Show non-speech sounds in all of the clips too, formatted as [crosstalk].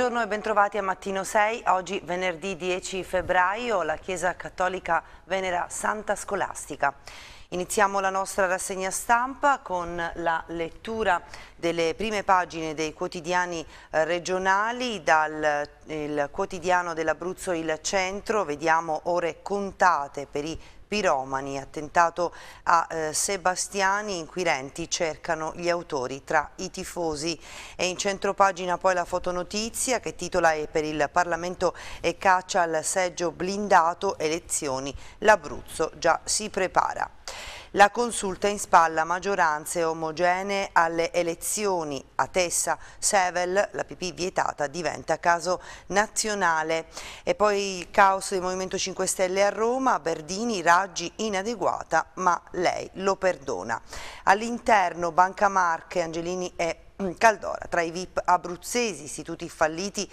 Buongiorno e bentrovati a Mattino 6. Oggi venerdì 10 febbraio la Chiesa Cattolica venera Santa Scolastica. Iniziamo la nostra rassegna stampa con la lettura delle prime pagine dei quotidiani eh, regionali, dal eh, quotidiano dell'Abruzzo Il Centro, vediamo ore contate per i piromani, attentato a eh, Sebastiani, inquirenti cercano gli autori tra i tifosi. E in centropagina poi la fotonotizia che titola è per il Parlamento e caccia al seggio blindato elezioni, l'Abruzzo già si prepara. La consulta in spalla maggioranze omogenee alle elezioni. A Tessa, Sevel, la PP vietata, diventa caso nazionale. E poi il caos del Movimento 5 Stelle a Roma, Berdini, Raggi inadeguata, ma lei lo perdona. All'interno Banca Marche, Angelini e [clears throat] Caldora, tra i VIP abruzzesi, istituti falliti,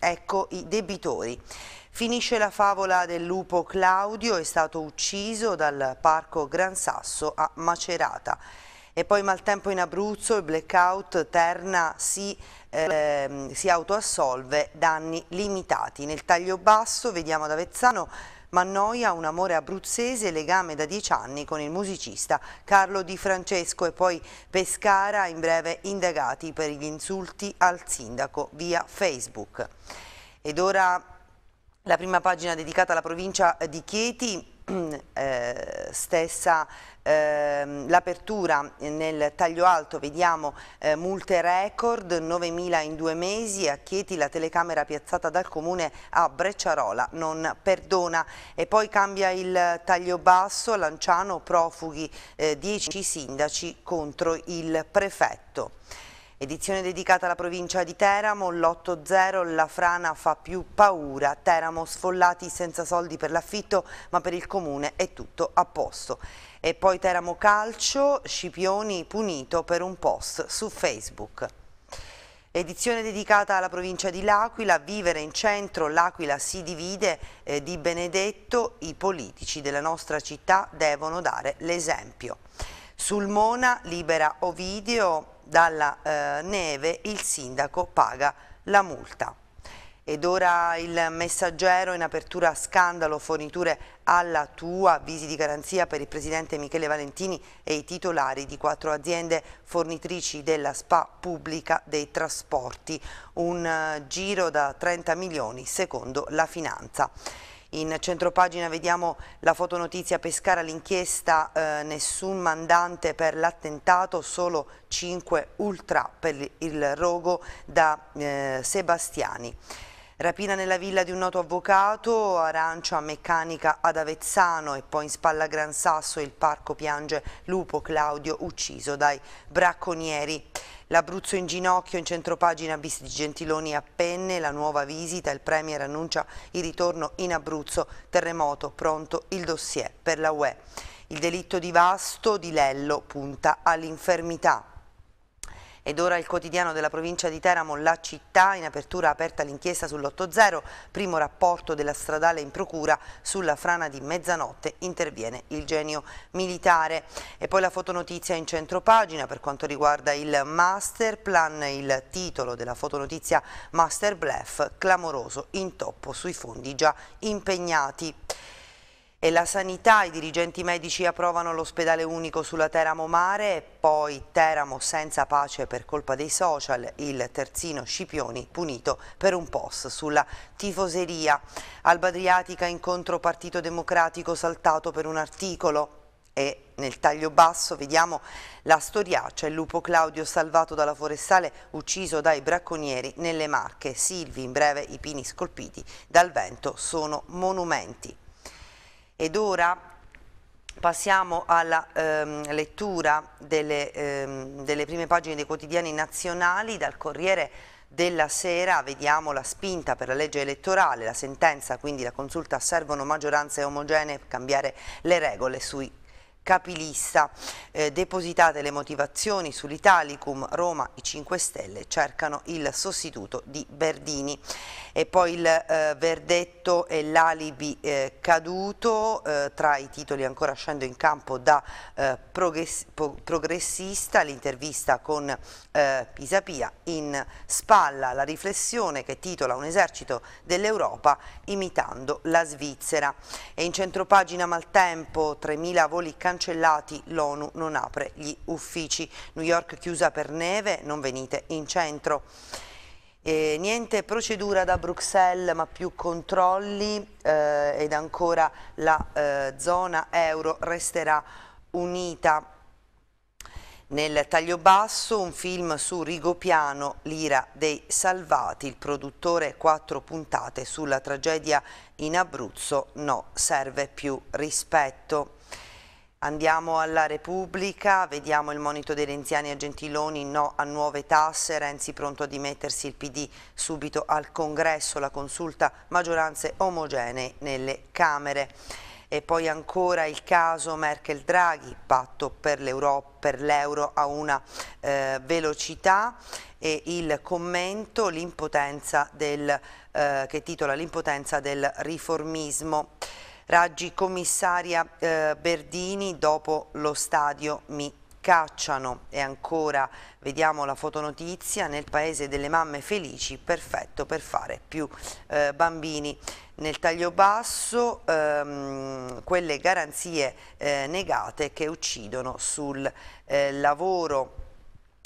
ecco i debitori. Finisce la favola del lupo Claudio, è stato ucciso dal parco Gran Sasso a Macerata. E poi maltempo in Abruzzo, il blackout, Terna si, eh, si autoassolve, danni limitati. Nel taglio basso vediamo ad Avezzano Mannoia, un amore abruzzese, legame da dieci anni con il musicista Carlo Di Francesco e poi Pescara, in breve indagati per gli insulti al sindaco via Facebook. Ed ora la prima pagina dedicata alla provincia di Chieti, [clears throat] eh, stessa eh, l'apertura nel taglio alto, vediamo eh, multe record, 9.000 in due mesi, a Chieti la telecamera piazzata dal comune a Brecciarola non perdona e poi cambia il taglio basso, Lanciano profughi 10 eh, sindaci contro il prefetto. Edizione dedicata alla provincia di Teramo, l'8-0 la frana fa più paura, Teramo sfollati senza soldi per l'affitto ma per il comune è tutto a posto. E poi Teramo Calcio, Scipioni punito per un post su Facebook. Edizione dedicata alla provincia di L'Aquila, vivere in centro, l'Aquila si divide eh, di Benedetto, i politici della nostra città devono dare l'esempio. Sulmona libera Ovidio, dalla eh, neve il sindaco paga la multa. Ed ora il messaggero in apertura scandalo forniture alla tua visi di garanzia per il presidente Michele Valentini e i titolari di quattro aziende fornitrici della SPA pubblica dei trasporti. Un eh, giro da 30 milioni secondo la finanza. In centropagina vediamo la fotonotizia Pescara, l'inchiesta eh, nessun mandante per l'attentato, solo 5 ultra per il rogo da eh, Sebastiani. Rapina nella villa di un noto avvocato, arancio a meccanica ad Avezzano e poi in spalla Gran Sasso il parco piange lupo Claudio ucciso dai bracconieri. L'Abruzzo in ginocchio, in centropagina bis di Gentiloni a Penne, la nuova visita, il Premier annuncia il ritorno in Abruzzo, terremoto, pronto il dossier per la UE. Il delitto di Vasto di Lello punta all'infermità. Ed ora il quotidiano della provincia di Teramo, La Città, in apertura aperta l'inchiesta sull'8-0, primo rapporto della stradale in procura sulla frana di mezzanotte, interviene il genio militare. E poi la fotonotizia in centro pagina per quanto riguarda il master plan, il titolo della fotonotizia master blef, clamoroso intoppo sui fondi già impegnati e la sanità. I dirigenti medici approvano l'ospedale unico sulla Teramo Mare e poi Teramo senza pace per colpa dei social, il terzino Scipioni punito per un post sulla tifoseria. Alba Adriatica incontro Partito Democratico saltato per un articolo e nel taglio basso vediamo la storiaccia, il lupo Claudio salvato dalla forestale ucciso dai bracconieri nelle Marche. Silvi, in breve i pini scolpiti dal vento sono monumenti. Ed ora passiamo alla ehm, lettura delle, ehm, delle prime pagine dei quotidiani nazionali dal Corriere della sera vediamo la spinta per la legge elettorale, la sentenza, quindi la consulta servono maggioranze omogenee per cambiare le regole sui capilista. Eh, depositate le motivazioni sull'Italicum, Roma i 5 Stelle cercano il sostituto di Verdini. E poi il eh, verdetto e l'alibi eh, caduto, eh, tra i titoli ancora scendo in campo da eh, progressista, l'intervista con eh, Pisapia in spalla, la riflessione che titola un esercito dell'Europa imitando la Svizzera. E in centropagina Maltempo 3.000 voli cancellati cancellati, l'ONU non apre gli uffici. New York chiusa per neve, non venite in centro. E niente procedura da Bruxelles ma più controlli eh, ed ancora la eh, zona euro resterà unita. Nel taglio basso un film su Rigopiano, l'ira dei salvati, il produttore quattro puntate sulla tragedia in Abruzzo, no serve più rispetto. Andiamo alla Repubblica, vediamo il monito dei Renziani a Gentiloni, no a nuove tasse, Renzi pronto a dimettersi il PD subito al congresso, la consulta maggioranze omogenee nelle Camere. E poi ancora il caso Merkel-Draghi, patto per l'euro a una eh, velocità e il commento del, eh, che titola l'impotenza del riformismo. Raggi commissaria eh, Berdini dopo lo stadio Mi cacciano e ancora vediamo la fotonotizia nel paese delle mamme felici perfetto per fare più eh, bambini nel taglio basso ehm, quelle garanzie eh, negate che uccidono sul eh, lavoro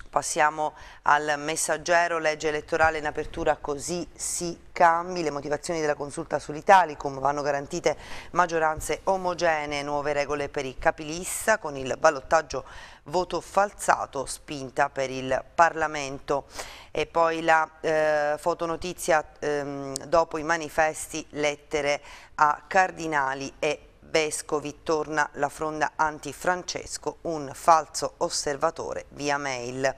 Passiamo al messaggero, legge elettorale in apertura così si cambi, le motivazioni della consulta sull'Italicum vanno garantite maggioranze omogenee, nuove regole per i capilissa con il ballottaggio voto falsato, spinta per il Parlamento e poi la eh, fotonotizia ehm, dopo i manifesti lettere a cardinali e Vescovi torna la fronda anti-Francesco, un falso osservatore via mail.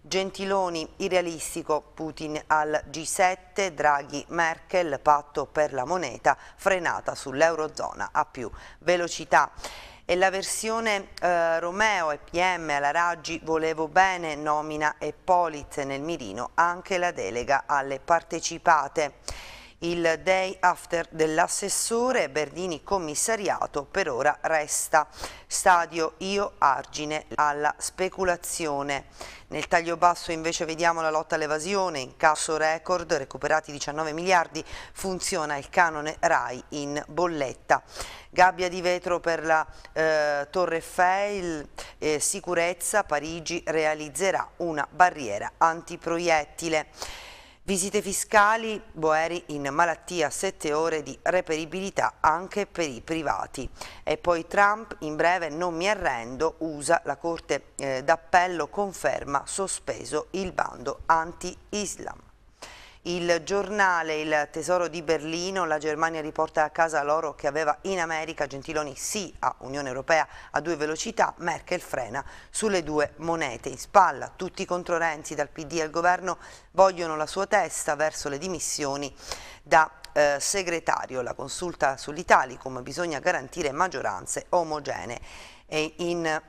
Gentiloni, irrealistico, Putin al G7, Draghi, Merkel, patto per la moneta, frenata sull'Eurozona a più velocità e la versione eh, Romeo e PM alla Raggi Volevo Bene nomina e Polizze nel mirino anche la delega alle partecipate. Il day after dell'assessore Berdini commissariato per ora resta stadio Io Argine alla speculazione. Nel taglio basso invece vediamo la lotta all'evasione, in caso record recuperati 19 miliardi funziona il canone RAI in bolletta. Gabbia di vetro per la eh, Torre Eiffel, eh, sicurezza Parigi realizzerà una barriera antiproiettile. Visite fiscali, Boeri in malattia, 7 ore di reperibilità anche per i privati. E poi Trump, in breve non mi arrendo, usa la Corte eh, d'Appello, conferma sospeso il bando anti-Islam. Il giornale Il Tesoro di Berlino, la Germania riporta a casa l'oro che aveva in America, Gentiloni sì a Unione Europea a due velocità, Merkel frena sulle due monete. In spalla tutti contro Renzi dal PD al governo vogliono la sua testa verso le dimissioni da eh, segretario. La consulta sull'Italicum bisogna garantire maggioranze omogenee. E in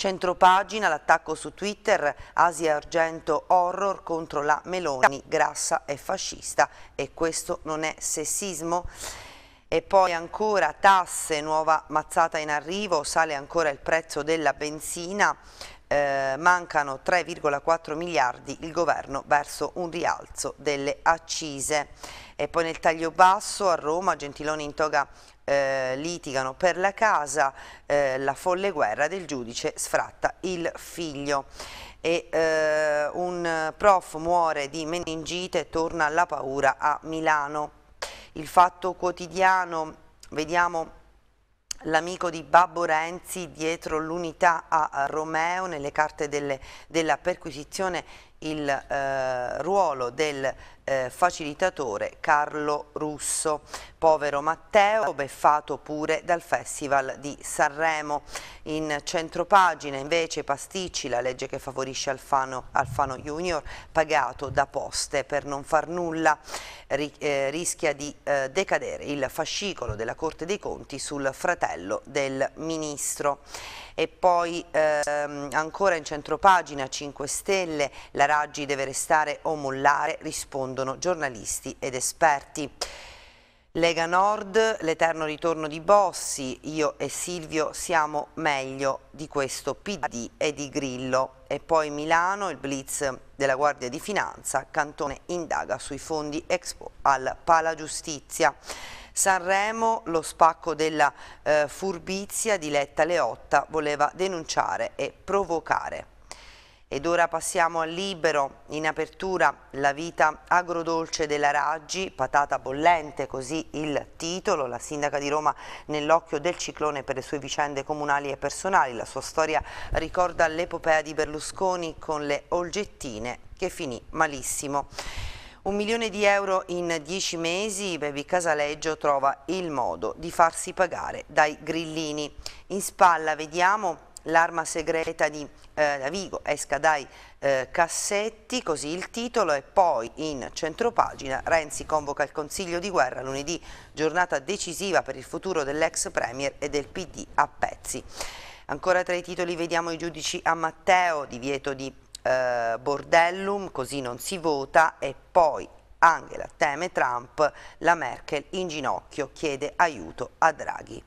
Centropagina l'attacco su Twitter Asia Argento Horror contro la Meloni, grassa e fascista e questo non è sessismo? E poi ancora tasse, nuova mazzata in arrivo, sale ancora il prezzo della benzina, eh, mancano 3,4 miliardi il governo verso un rialzo delle accise. E poi nel taglio basso a Roma Gentiloni in toga eh, litigano per la casa, eh, la folle guerra del giudice sfratta il figlio. E, eh, un prof muore di meningite, e torna alla paura a Milano. Il fatto quotidiano, vediamo l'amico di Babbo Renzi dietro l'unità a Romeo nelle carte delle, della perquisizione il eh, ruolo del eh, facilitatore Carlo Russo. Povero Matteo, beffato pure dal Festival di Sanremo. In centropagina invece pasticci, la legge che favorisce Alfano, Alfano Junior, pagato da poste per non far nulla, ri, eh, rischia di eh, decadere il fascicolo della Corte dei Conti sul fratello del Ministro e poi ehm, ancora in centropagina 5 Stelle, la Raggi deve restare o mollare, rispondono giornalisti ed esperti. Lega Nord, l'eterno ritorno di Bossi, io e Silvio siamo meglio di questo PD e di Grillo. E poi Milano, il blitz della Guardia di Finanza, Cantone indaga sui fondi Expo al Pala Giustizia. Sanremo, lo spacco della eh, furbizia di Letta Leotta voleva denunciare e provocare. Ed ora passiamo al libero, in apertura la vita agrodolce della Raggi, patata bollente, così il titolo, la sindaca di Roma nell'occhio del ciclone per le sue vicende comunali e personali, la sua storia ricorda l'epopea di Berlusconi con le olgettine che finì malissimo. Un milione di euro in dieci mesi, Bevi Casaleggio trova il modo di farsi pagare dai grillini. In spalla vediamo l'arma segreta di eh, Davigo esca dai eh, cassetti, così il titolo e poi in centropagina Renzi convoca il Consiglio di guerra lunedì, giornata decisiva per il futuro dell'ex Premier e del PD a pezzi. Ancora tra i titoli vediamo i giudici a Matteo, divieto di eh, Bordellum, così non si vota, e poi Angela teme Trump, la Merkel in ginocchio chiede aiuto a Draghi.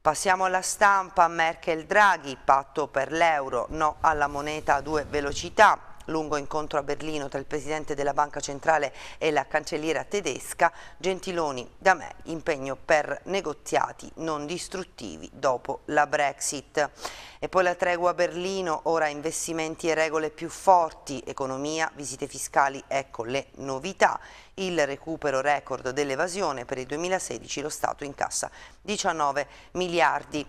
Passiamo alla stampa, Merkel-Draghi, patto per l'euro, no alla moneta a due velocità lungo incontro a Berlino tra il Presidente della Banca Centrale e la Cancelliera tedesca, Gentiloni da me impegno per negoziati non distruttivi dopo la Brexit. E poi la tregua a Berlino, ora investimenti e regole più forti, economia, visite fiscali, ecco le novità. Il recupero record dell'evasione per il 2016 lo Stato incassa 19 miliardi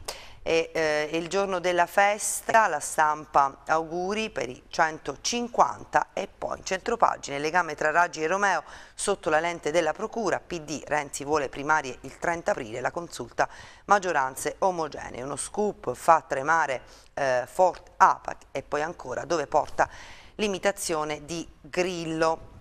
e eh, il giorno della festa la stampa auguri per i 150 e poi in centropagine legame tra Raggi e Romeo sotto la lente della procura PD Renzi vuole primarie il 30 aprile la consulta maggioranze omogenee uno scoop fa tremare eh, Fort Apac e poi ancora dove porta l'imitazione di Grillo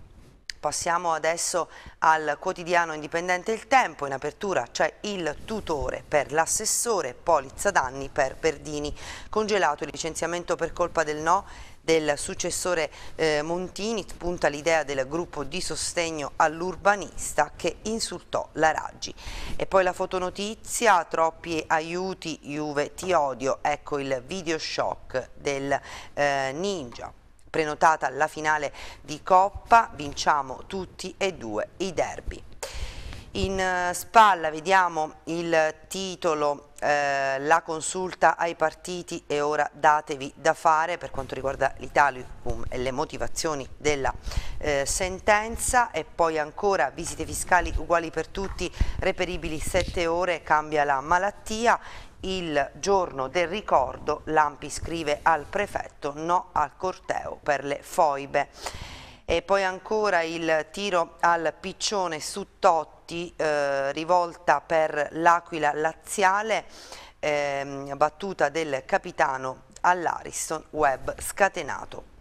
Passiamo adesso al quotidiano indipendente Il Tempo, in apertura c'è il tutore per l'assessore, polizza danni per Perdini, congelato il licenziamento per colpa del no del successore eh, Montini, punta l'idea del gruppo di sostegno all'urbanista che insultò la Raggi. E poi la fotonotizia, troppi aiuti, Juve ti odio, ecco il video shock del eh, Ninja prenotata la finale di Coppa, vinciamo tutti e due i derby. In eh, spalla vediamo il titolo eh, La consulta ai partiti e ora datevi da fare per quanto riguarda l'Italicum e le motivazioni della eh, sentenza e poi ancora visite fiscali uguali per tutti, reperibili 7 ore, cambia la malattia il giorno del ricordo l'Ampi scrive al prefetto no al corteo per le foibe. E poi ancora il tiro al piccione su Totti, eh, rivolta per l'Aquila Laziale, eh, battuta del capitano all'Ariston, web scatenato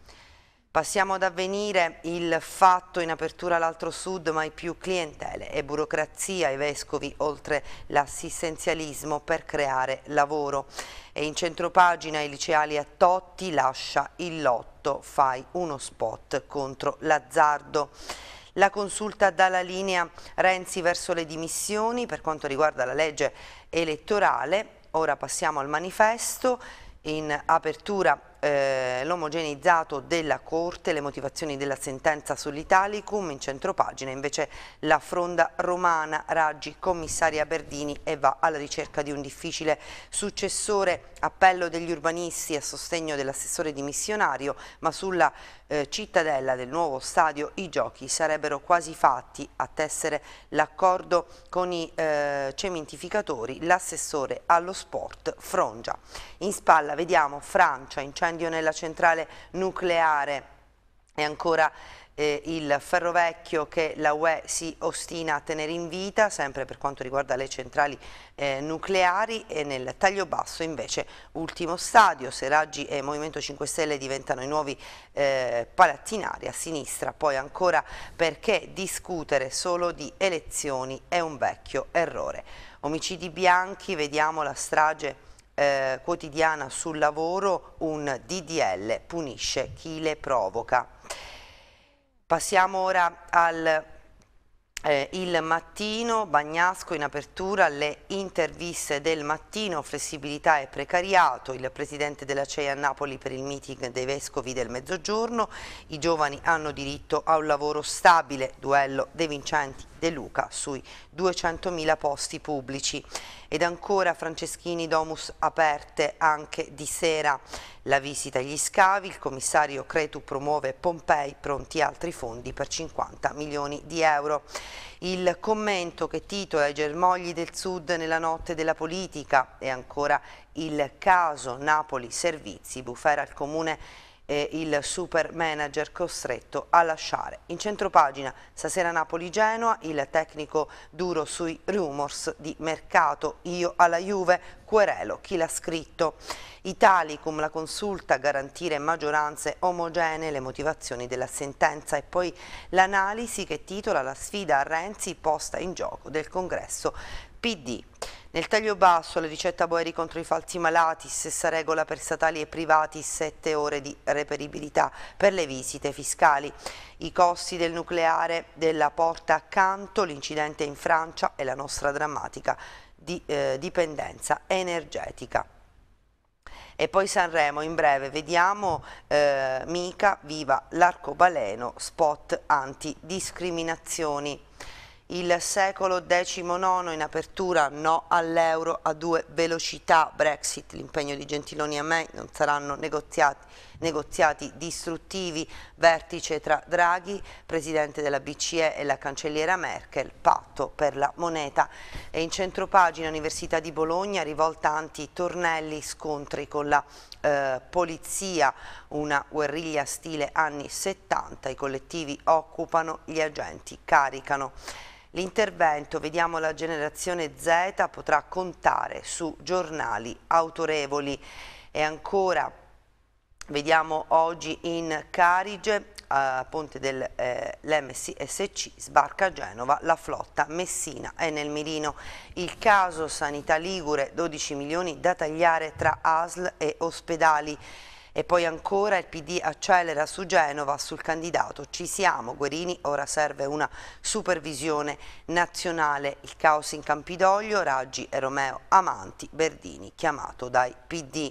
Passiamo ad avvenire il fatto in apertura all'altro sud, mai più clientele e burocrazia, i vescovi oltre l'assistenzialismo per creare lavoro. E in centropagina i liceali a Totti lascia il lotto, fai uno spot contro l'azzardo. La consulta dalla linea Renzi verso le dimissioni per quanto riguarda la legge elettorale. Ora passiamo al manifesto. In apertura eh, l'omogenizzato della Corte, le motivazioni della sentenza sull'Italicum, in centropagina invece la fronda romana, Raggi, commissaria Berdini e va alla ricerca di un difficile successore, appello degli urbanisti a sostegno dell'assessore dimissionario, ma sulla eh, cittadella del nuovo stadio i giochi sarebbero quasi fatti a tessere l'accordo con i eh, cementificatori l'assessore allo sport Frongia. In spalla vediamo Francia, incendio nella centrale nucleare e ancora eh, il vecchio che la UE si ostina a tenere in vita, sempre per quanto riguarda le centrali eh, nucleari e nel taglio basso invece ultimo stadio, se Raggi e Movimento 5 Stelle diventano i nuovi eh, palattinari a sinistra, poi ancora perché discutere solo di elezioni è un vecchio errore. Omicidi bianchi, vediamo la strage eh, quotidiana sul lavoro, un DDL punisce chi le provoca. Passiamo ora al eh, il mattino, Bagnasco in apertura, le interviste del mattino, flessibilità e precariato, il presidente della CEI a Napoli per il meeting dei vescovi del mezzogiorno, i giovani hanno diritto a un lavoro stabile, duello dei vincenti De Luca sui 200.000 posti pubblici. Ed ancora Franceschini Domus aperte anche di sera. La visita agli scavi, il commissario Cretu promuove Pompei, pronti altri fondi per 50 milioni di euro. Il commento che titola i germogli del Sud nella notte della politica e ancora il caso Napoli Servizi, bufera al comune eh, il super manager costretto a lasciare. In centropagina stasera Napoli-Genoa, il tecnico duro sui rumors di mercato, io alla Juve, querelo, chi l'ha scritto? Italicum, la consulta, garantire maggioranze omogenee, le motivazioni della sentenza e poi l'analisi che titola la sfida a Renzi posta in gioco del congresso PD. Nel taglio basso la ricetta Boeri contro i falsi malati, stessa regola per statali e privati, 7 ore di reperibilità per le visite fiscali. I costi del nucleare della porta accanto, l'incidente in Francia e la nostra drammatica di, eh, dipendenza energetica. E poi Sanremo, in breve, vediamo eh, Mica, viva l'arcobaleno, spot antidiscriminazioni il secolo XIX in apertura no all'euro a due velocità Brexit, l'impegno di Gentiloni e May non saranno negoziati, negoziati distruttivi, vertice tra Draghi, presidente della BCE e la cancelliera Merkel, patto per la moneta e in centropagina Università di Bologna rivolta anti-tornelli, scontri con la eh, polizia, una guerriglia stile anni 70, i collettivi occupano, gli agenti caricano. L'intervento Vediamo la generazione Z potrà contare su giornali autorevoli e ancora vediamo oggi in Carige a Ponte dell'MSC eh, sbarca a Genova la flotta Messina è nel Mirino il caso Sanità Ligure 12 milioni da tagliare tra ASL e ospedali e poi ancora il PD accelera su Genova sul candidato Ci siamo, Guerini, ora serve una supervisione nazionale. Il caos in Campidoglio, Raggi e Romeo Amanti, Berdini chiamato dai PD.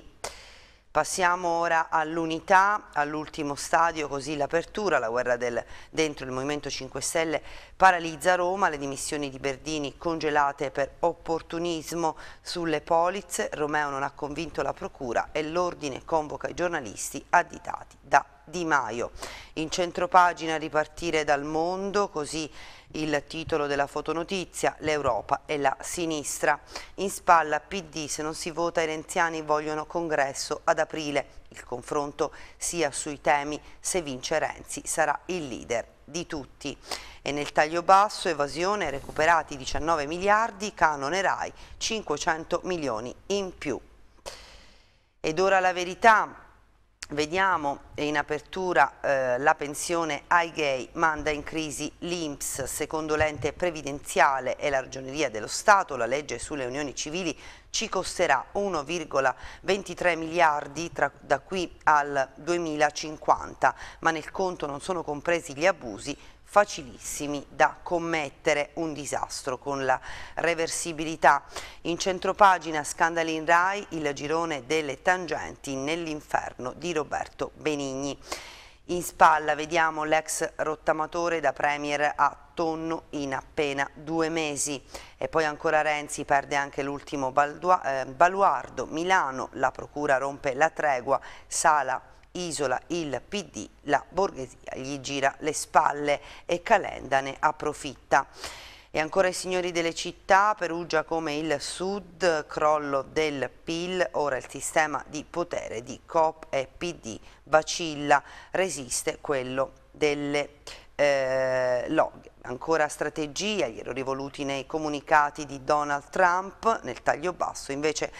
Passiamo ora all'unità, all'ultimo stadio, così l'apertura, la guerra del, dentro il Movimento 5 Stelle paralizza Roma, le dimissioni di Berdini congelate per opportunismo sulle polizze, Romeo non ha convinto la procura e l'ordine convoca i giornalisti additati da Di Maio. In centropagina ripartire dal mondo, così il titolo della fotonotizia, l'Europa e la sinistra. In spalla PD, se non si vota i renziani vogliono congresso ad aprile. Il confronto sia sui temi, se vince Renzi sarà il leader di tutti. E nel taglio basso, evasione, recuperati 19 miliardi, canone RAI 500 milioni in più. Ed ora la verità, Vediamo in apertura eh, la pensione ai gay, manda in crisi l'Inps, secondo l'ente previdenziale e la ragioneria dello Stato, la legge sulle unioni civili ci costerà 1,23 miliardi tra, da qui al 2050, ma nel conto non sono compresi gli abusi facilissimi da commettere un disastro con la reversibilità. In centropagina scandali in Rai, il girone delle tangenti nell'inferno di Roberto Benigni. In spalla vediamo l'ex rottamatore da Premier a tonno in appena due mesi. E poi ancora Renzi perde anche l'ultimo eh, baluardo. Milano, la procura rompe la tregua, Sala isola il PD, la borghesia gli gira le spalle e Calenda ne approfitta. E ancora i signori delle città, Perugia come il sud, crollo del PIL, ora il sistema di potere di COP e PD vacilla, resiste quello delle eh, log. Ancora strategia, gli errori voluti nei comunicati di Donald Trump, nel taglio basso invece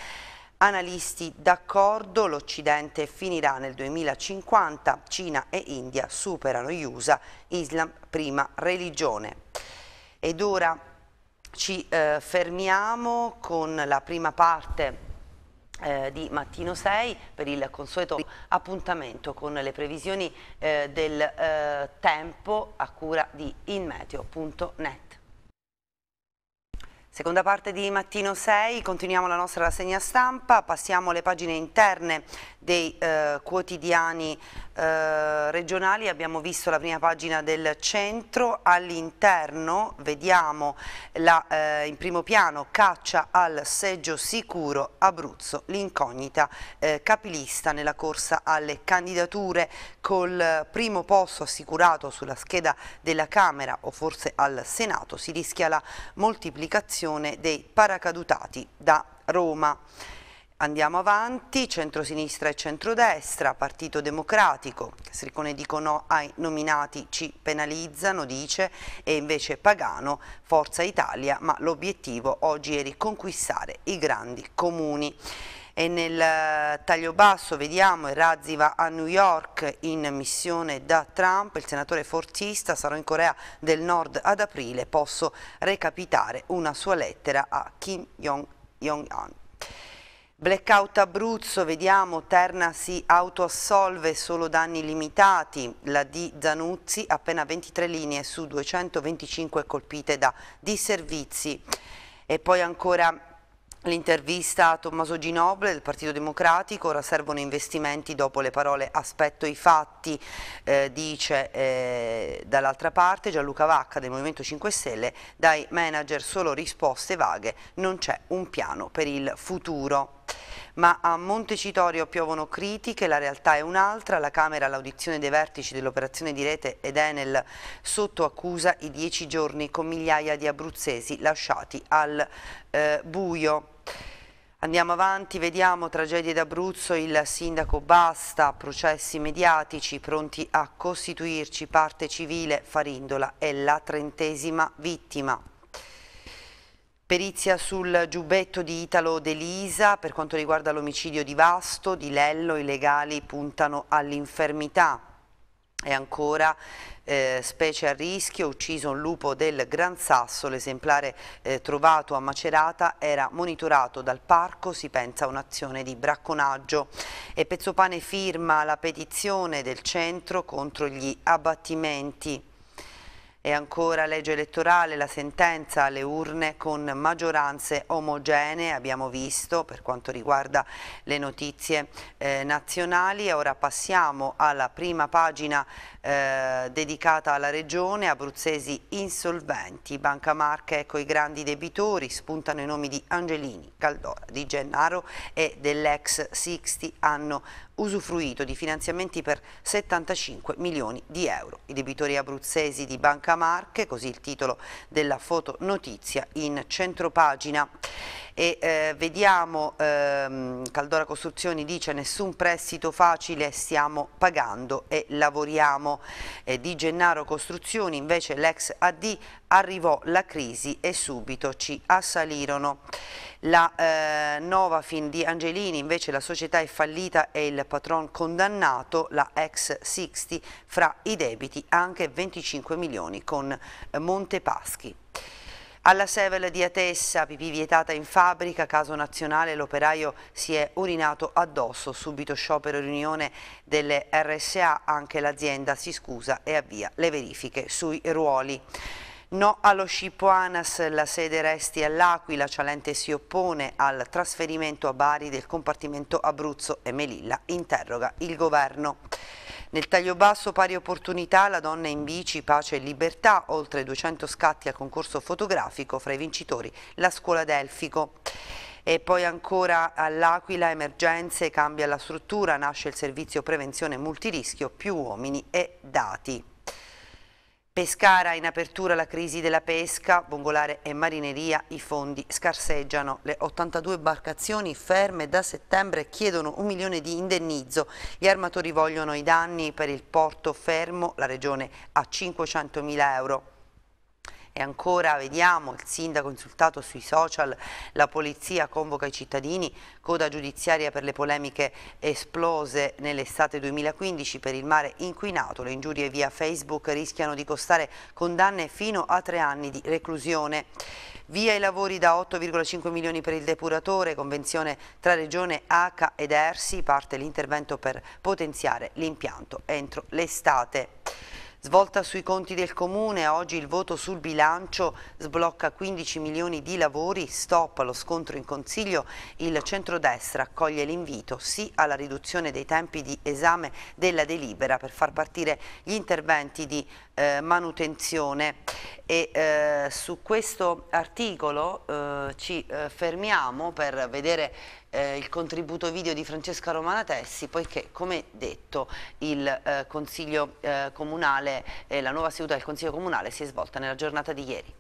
Analisti d'accordo, l'Occidente finirà nel 2050, Cina e India superano gli USA, Islam prima religione. Ed ora ci eh, fermiamo con la prima parte eh, di Mattino 6 per il consueto appuntamento con le previsioni eh, del eh, tempo a cura di inmeteo.net. Seconda parte di Mattino 6, continuiamo la nostra rassegna stampa, passiamo alle pagine interne dei eh, quotidiani eh, regionali, abbiamo visto la prima pagina del centro, all'interno vediamo la, eh, in primo piano caccia al seggio sicuro Abruzzo, l'incognita eh, capilista nella corsa alle candidature col primo posto assicurato sulla scheda della Camera o forse al Senato si rischia la moltiplicazione dei paracadutati da Roma. Andiamo avanti, centrosinistra e centrodestra, Partito Democratico, Castricone dico no ai nominati, ci penalizzano, dice, e invece Pagano, Forza Italia, ma l'obiettivo oggi è riconquistare i grandi comuni e nel eh, taglio basso vediamo Razzi va a New York in missione da Trump, il senatore fortista sarò in Corea del Nord ad aprile, posso recapitare una sua lettera a Kim Jong-un. Blackout Abruzzo, vediamo, Terna si autoassolve solo danni limitati, la di Zanuzzi appena 23 linee su 225 colpite da disservizi. E poi ancora L'intervista a Tommaso Ginoble del Partito Democratico, ora servono investimenti dopo le parole aspetto i fatti, eh, dice eh, dall'altra parte Gianluca Vacca del Movimento 5 Stelle, dai manager solo risposte vaghe, non c'è un piano per il futuro. Ma a Montecitorio piovono critiche, la realtà è un'altra, la Camera all'audizione dei vertici dell'operazione di rete ed Enel sotto accusa i dieci giorni con migliaia di abruzzesi lasciati al eh, buio. Andiamo avanti, vediamo tragedie d'Abruzzo, il sindaco basta, processi mediatici pronti a costituirci parte civile, Farindola è la trentesima vittima. Perizia sul giubbetto di Italo Delisa per quanto riguarda l'omicidio di Vasto, di Lello, i legali puntano all'infermità. E ancora eh, specie a rischio, ucciso un lupo del Gran Sasso, l'esemplare eh, trovato a Macerata era monitorato dal parco, si pensa a un'azione di bracconaggio e Pezzopane firma la petizione del centro contro gli abbattimenti. E ancora legge elettorale, la sentenza alle urne con maggioranze omogenee, abbiamo visto per quanto riguarda le notizie eh, nazionali. Ora passiamo alla prima pagina eh, dedicata alla regione, abruzzesi insolventi, Banca Marche ecco i grandi debitori, spuntano i nomi di Angelini, Caldora, Di Gennaro e dell'ex Sixti, hanno usufruito di finanziamenti per 75 milioni di euro. I debitori abruzzesi di Banca Marche, così il titolo della fotonotizia in centropagina. E, eh, vediamo, ehm, Caldora Costruzioni dice nessun prestito facile, stiamo pagando e lavoriamo. Eh, di Gennaro Costruzioni invece l'ex AD arrivò la crisi e subito ci assalirono. La eh, fin di Angelini, invece la società è fallita e il patron condannato, la ex 60, fra i debiti anche 25 milioni con eh, Montepaschi. Alla Sevel di Atessa, pipì vietata in fabbrica, caso nazionale, l'operaio si è urinato addosso, subito sciopero riunione delle RSA, anche l'azienda si scusa e avvia le verifiche sui ruoli. No allo scippo ANAS, la sede resti all'Aquila, Cialente si oppone al trasferimento a Bari del compartimento Abruzzo e Melilla, interroga il governo. Nel taglio basso pari opportunità, la donna in bici, pace e libertà, oltre 200 scatti al concorso fotografico, fra i vincitori la scuola Delfico. E poi ancora all'Aquila, emergenze, cambia la struttura, nasce il servizio prevenzione multirischio, più uomini e dati. Pescara in apertura la crisi della pesca, vongolare e marineria, i fondi scarseggiano. Le 82 imbarcazioni ferme da settembre chiedono un milione di indennizzo. Gli armatori vogliono i danni per il porto fermo, la regione a 500 mila euro e ancora vediamo il sindaco insultato sui social, la polizia convoca i cittadini, coda giudiziaria per le polemiche esplose nell'estate 2015 per il mare inquinato, le ingiurie via Facebook rischiano di costare condanne fino a tre anni di reclusione. Via i lavori da 8,5 milioni per il depuratore, convenzione tra Regione H ed ERSI, parte l'intervento per potenziare l'impianto entro l'estate. Svolta sui conti del Comune, oggi il voto sul bilancio sblocca 15 milioni di lavori, stop allo scontro in Consiglio, il centrodestra accoglie l'invito sì alla riduzione dei tempi di esame della delibera per far partire gli interventi di eh, manutenzione. E, eh, su questo articolo eh, ci eh, fermiamo per vedere eh, il contributo video di Francesca Romana Tessi, poiché come detto il eh, Consiglio eh, Comunale, eh, la nuova seduta del Consiglio Comunale si è svolta nella giornata di ieri.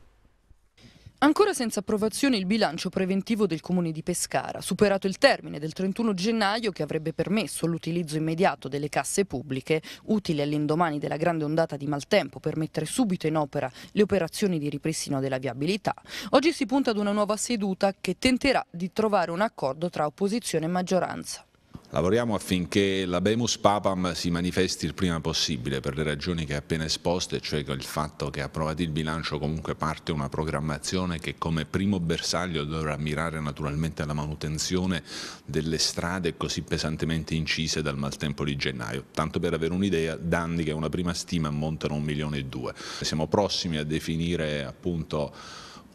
Ancora senza approvazione il bilancio preventivo del comune di Pescara, superato il termine del 31 gennaio che avrebbe permesso l'utilizzo immediato delle casse pubbliche, utili all'indomani della grande ondata di maltempo per mettere subito in opera le operazioni di ripristino della viabilità, oggi si punta ad una nuova seduta che tenterà di trovare un accordo tra opposizione e maggioranza. Lavoriamo affinché la Bemus papam si manifesti il prima possibile per le ragioni che ha appena esposte, cioè il fatto che approvati il bilancio comunque parte una programmazione che come primo bersaglio dovrà mirare naturalmente alla manutenzione delle strade così pesantemente incise dal maltempo di gennaio. Tanto per avere un'idea, danni che una prima stima ammontano a un milione e due. Siamo prossimi a definire appunto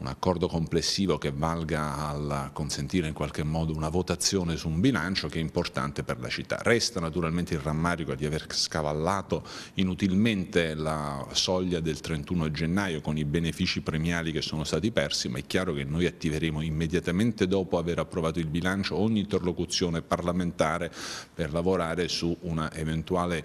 un accordo complessivo che valga a consentire in qualche modo una votazione su un bilancio che è importante per la città. Resta naturalmente il rammarico di aver scavallato inutilmente la soglia del 31 gennaio con i benefici premiali che sono stati persi, ma è chiaro che noi attiveremo immediatamente dopo aver approvato il bilancio ogni interlocuzione parlamentare per lavorare su una eventuale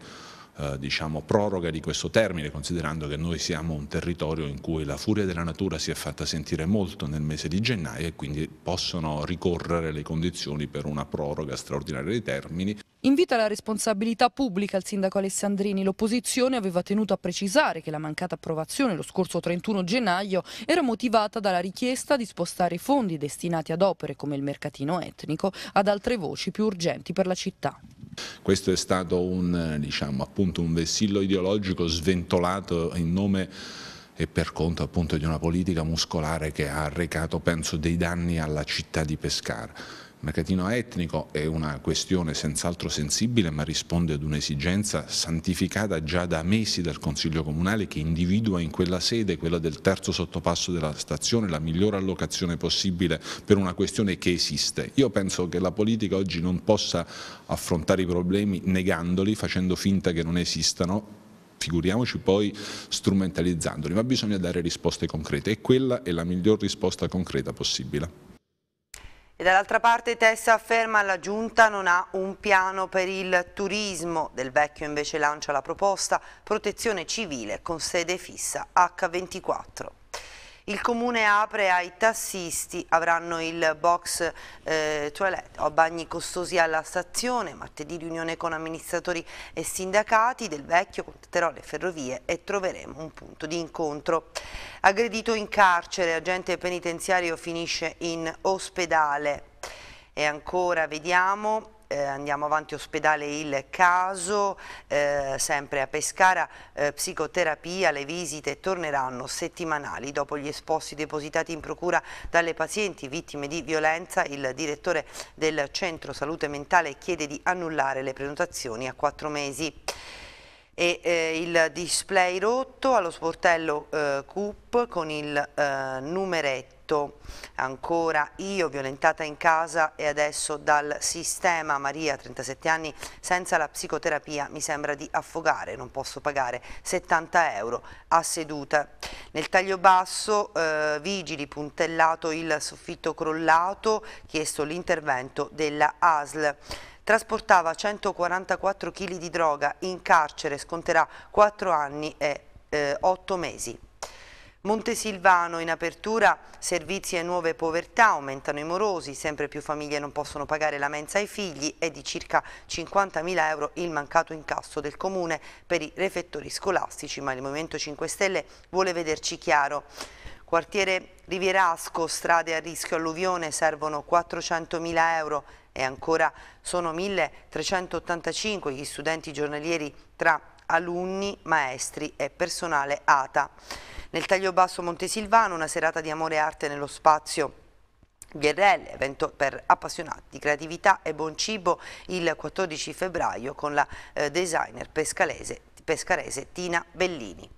eh, diciamo, proroga di questo termine, considerando che noi siamo un territorio in cui la furia della natura si è fatta sentire molto nel mese di gennaio e quindi possono ricorrere le condizioni per una proroga straordinaria dei termini. Invita alla responsabilità pubblica al sindaco Alessandrini. L'opposizione aveva tenuto a precisare che la mancata approvazione lo scorso 31 gennaio era motivata dalla richiesta di spostare i fondi destinati ad opere come il mercatino etnico ad altre voci più urgenti per la città. Questo è stato un, eh, diciamo, un vessillo ideologico sventolato in nome e per conto appunto di una politica muscolare che ha arrecato penso dei danni alla città di Pescara mercatino etnico è una questione senz'altro sensibile ma risponde ad un'esigenza santificata già da mesi dal Consiglio Comunale che individua in quella sede, quella del terzo sottopasso della stazione, la migliore allocazione possibile per una questione che esiste. Io penso che la politica oggi non possa affrontare i problemi negandoli, facendo finta che non esistano, figuriamoci poi strumentalizzandoli, ma bisogna dare risposte concrete e quella è la miglior risposta concreta possibile. E dall'altra parte Tessa afferma che la Giunta non ha un piano per il turismo, Del Vecchio invece lancia la proposta protezione civile con sede fissa H24. Il comune apre ai tassisti, avranno il box eh, toilette o bagni costosi alla stazione, martedì riunione con amministratori e sindacati del vecchio, contatterò le ferrovie e troveremo un punto di incontro. Aggredito in carcere, agente penitenziario finisce in ospedale. E ancora vediamo eh, andiamo avanti ospedale il caso, eh, sempre a Pescara, eh, psicoterapia, le visite torneranno settimanali. Dopo gli esposti depositati in procura dalle pazienti vittime di violenza, il direttore del centro salute mentale chiede di annullare le prenotazioni a quattro mesi e eh, il display rotto allo sportello eh, Coop con il eh, numeretto ancora io violentata in casa e adesso dal sistema Maria 37 anni senza la psicoterapia mi sembra di affogare non posso pagare 70 euro a seduta nel taglio basso eh, vigili puntellato il soffitto crollato chiesto l'intervento della ASL trasportava 144 kg di droga in carcere, sconterà 4 anni e eh, 8 mesi. Montesilvano in apertura, servizi e nuove povertà, aumentano i morosi, sempre più famiglie non possono pagare la mensa ai figli e di circa 50.000 euro il mancato incasso del comune per i refettori scolastici, ma il Movimento 5 Stelle vuole vederci chiaro. Quartiere Rivierasco, strade a rischio alluvione, servono 400.000 euro e ancora sono 1385 gli studenti giornalieri tra alunni, maestri e personale ATA. Nel taglio basso Montesilvano una serata di amore e arte nello spazio GRL, evento per appassionati di creatività e buon cibo il 14 febbraio con la eh, designer pescalese, pescarese Tina Bellini.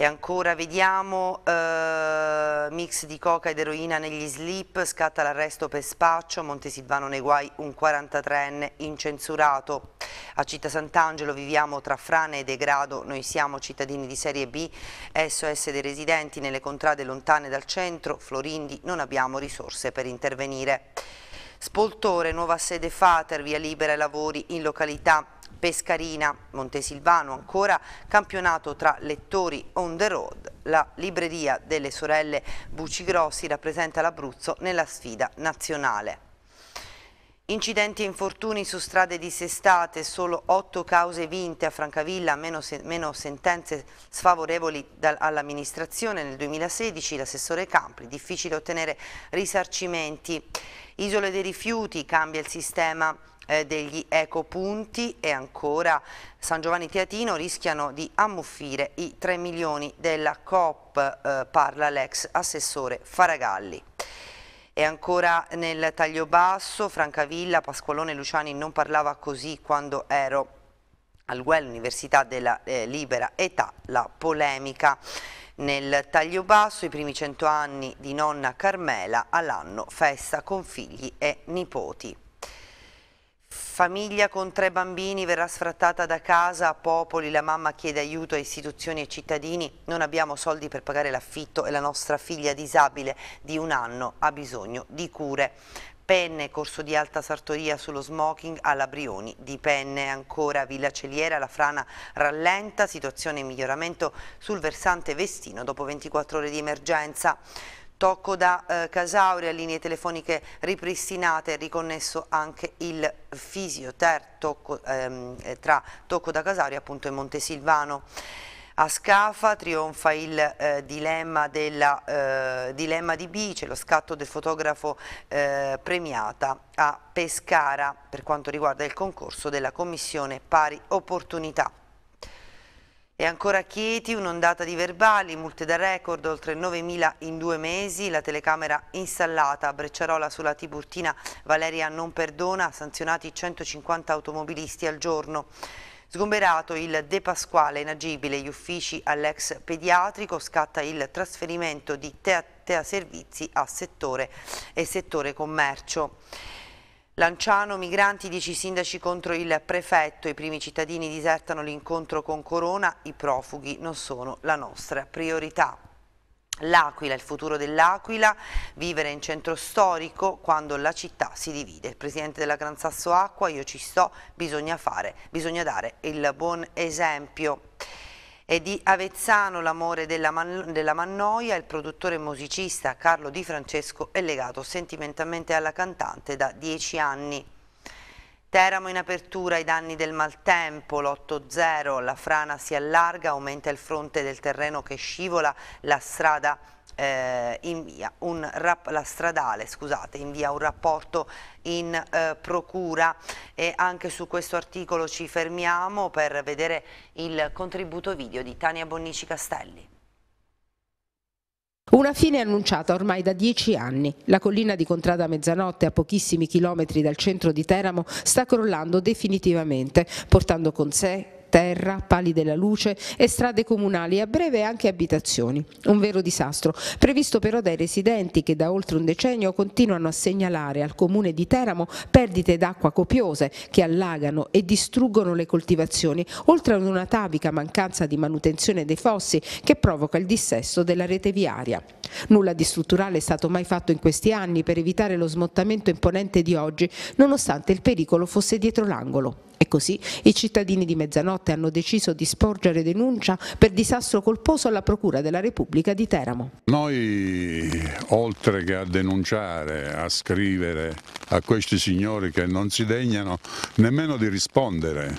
E ancora vediamo eh, mix di coca ed eroina negli slip, scatta l'arresto per spaccio, Montesilvano nei guai un 43enne incensurato. A Città Sant'Angelo viviamo tra frane e degrado, noi siamo cittadini di serie B, SOS dei residenti nelle contrade lontane dal centro, Florindi non abbiamo risorse per intervenire. Spoltore, nuova sede Fater, via libera ai lavori in località Pescarina, Montesilvano ancora, campionato tra lettori on the road. La libreria delle sorelle Bucigrossi rappresenta l'Abruzzo nella sfida nazionale. Incidenti e infortuni su strade dissestate, solo 8 cause vinte a Francavilla, meno, se, meno sentenze sfavorevoli all'amministrazione. Nel 2016 l'assessore Campri, difficile ottenere risarcimenti. Isole dei rifiuti, cambia il sistema eh, degli ecopunti e ancora San Giovanni Teatino rischiano di ammuffire i 3 milioni della COP, eh, parla l'ex assessore Faragalli. E ancora nel taglio basso, Francavilla, Pasqualone Luciani non parlava così quando ero al Guel, Università della eh, Libera Età, la polemica. Nel taglio basso i primi cento anni di nonna Carmela all'anno festa con figli e nipoti. Famiglia con tre bambini verrà sfrattata da casa a Popoli, la mamma chiede aiuto a istituzioni e cittadini, non abbiamo soldi per pagare l'affitto e la nostra figlia disabile di un anno ha bisogno di cure. Penne, corso di alta sartoria sullo smoking alla Brioni di Penne, ancora Villa Celiera, la frana rallenta, situazione in miglioramento sul versante Vestino dopo 24 ore di emergenza. Tocco da eh, Casauria, linee telefoniche ripristinate, riconnesso anche il Fisio Ter tocco, ehm, eh, tra Tocco da Casauri appunto, e Montesilvano. A Scafa trionfa il eh, dilemma, della, eh, dilemma, di Bice, lo scatto del fotografo eh, premiata a Pescara per quanto riguarda il concorso della Commissione Pari Opportunità. E ancora a Chieti un'ondata di verbali, multe da record, oltre 9.000 in due mesi, la telecamera installata a Brecciarola sulla Tiburtina, Valeria non perdona, sanzionati 150 automobilisti al giorno. Sgomberato il De Pasquale, inagibile gli uffici all'ex pediatrico, scatta il trasferimento di Tea, tea Servizi a Settore e Settore Commercio. Lanciano, migranti, dieci sindaci contro il prefetto, i primi cittadini disertano l'incontro con Corona, i profughi non sono la nostra priorità. L'Aquila, il futuro dell'Aquila, vivere in centro storico quando la città si divide. Il presidente della Gran Sasso Acqua, io ci sto, bisogna fare, bisogna dare il buon esempio. È di Avezzano l'amore della, man della, Mannoia, il produttore e musicista Carlo Di Francesco è legato sentimentalmente alla cantante da dieci anni. Teramo in apertura i danni del maltempo, l'8-0, la frana si allarga, aumenta il fronte del terreno che scivola, la strada eh, invia un rap la stradale scusate, invia un rapporto in eh, procura e anche su questo articolo ci fermiamo per vedere il contributo video di Tania Bonnici Castelli. Una fine annunciata ormai da dieci anni. La collina di Contrada Mezzanotte, a pochissimi chilometri dal centro di Teramo, sta crollando definitivamente, portando con sé terra, pali della luce e strade comunali e a breve anche abitazioni. Un vero disastro, previsto però dai residenti che da oltre un decennio continuano a segnalare al comune di Teramo perdite d'acqua copiose che allagano e distruggono le coltivazioni, oltre ad una tavica mancanza di manutenzione dei fossi che provoca il dissesto della rete viaria. Nulla di strutturale è stato mai fatto in questi anni per evitare lo smottamento imponente di oggi, nonostante il pericolo fosse dietro l'angolo. E così i cittadini di Mezzanotte hanno deciso di sporgere denuncia per disastro colposo alla Procura della Repubblica di Teramo. Noi, oltre che a denunciare, a scrivere a questi signori che non si degnano nemmeno di rispondere,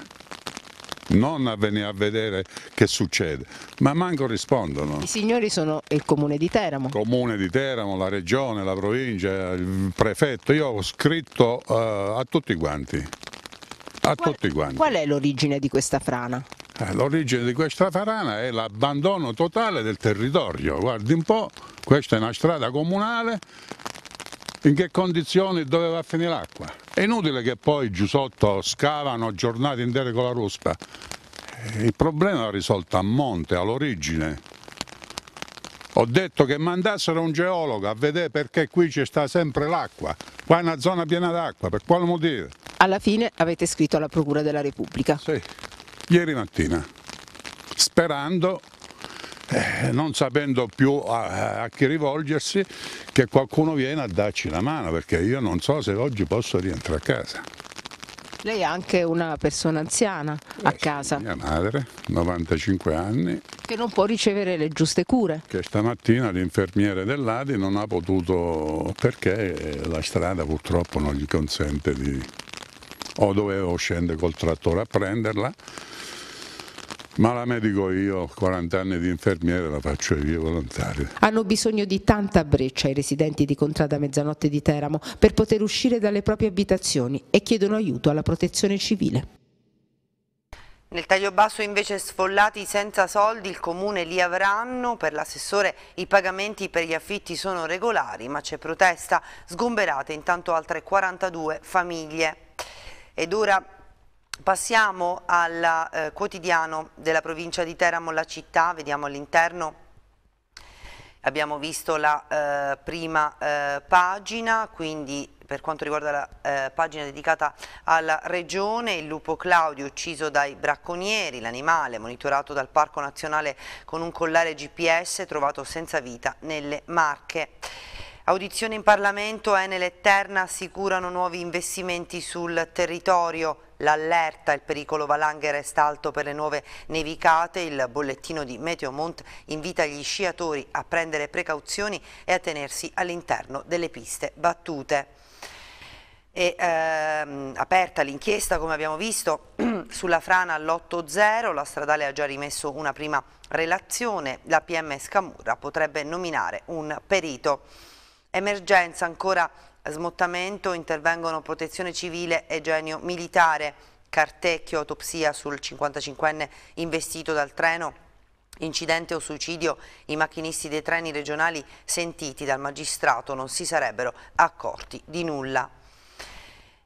non a venire a vedere che succede, ma manco rispondono. I signori sono il comune di Teramo. Il comune di Teramo, la regione, la provincia, il prefetto, io ho scritto uh, a tutti quanti a qual, tutti quanti. Qual è l'origine di questa frana? Eh, l'origine di questa frana è l'abbandono totale del territorio, guardi un po', questa è una strada comunale, in che condizioni doveva finire l'acqua? È inutile che poi giù sotto scavano giornate intere con la ruspa, eh, il problema è risolto a monte, all'origine. Ho detto che mandassero un geologo a vedere perché qui ci sta sempre l'acqua, qua è una zona piena d'acqua, per quale motivo? alla fine avete scritto alla Procura della Repubblica. Sì, ieri mattina, sperando, eh, non sapendo più a, a chi rivolgersi, che qualcuno viene a darci la mano, perché io non so se oggi posso rientrare a casa. Lei è anche una persona anziana eh, a casa. Mia madre, 95 anni. Che non può ricevere le giuste cure. Che stamattina l'infermiere dell'Adi non ha potuto perché la strada purtroppo non gli consente di, o dovevo scendere col trattore a prenderla. Ma la medico io, 40 anni di infermiere, la faccio io volontaria. Hanno bisogno di tanta breccia i residenti di Contrada Mezzanotte di Teramo per poter uscire dalle proprie abitazioni e chiedono aiuto alla protezione civile. Nel taglio basso invece sfollati senza soldi il comune li avranno, per l'assessore i pagamenti per gli affitti sono regolari ma c'è protesta, sgomberate intanto altre 42 famiglie ed ora passiamo al eh, quotidiano della provincia di Teramo, la città, vediamo all'interno. Abbiamo visto la eh, prima eh, pagina, quindi per quanto riguarda la eh, pagina dedicata alla regione, il lupo Claudio ucciso dai bracconieri, l'animale monitorato dal Parco Nazionale con un collare GPS trovato senza vita nelle Marche. Audizione in Parlamento, Enel e Terna assicurano nuovi investimenti sul territorio. L'allerta, il pericolo valanghe resta alto per le nuove nevicate, il bollettino di Meteomont invita gli sciatori a prendere precauzioni e a tenersi all'interno delle piste battute. È ehm, aperta l'inchiesta come abbiamo visto [clears throat] sulla frana all'8-0 la stradale ha già rimesso una prima relazione la PM Scamurra potrebbe nominare un perito Emergenza ancora smottamento, intervengono protezione civile e genio militare. Cartecchio, autopsia sul 55enne investito dal treno. Incidente o suicidio, i macchinisti dei treni regionali sentiti dal magistrato non si sarebbero accorti di nulla.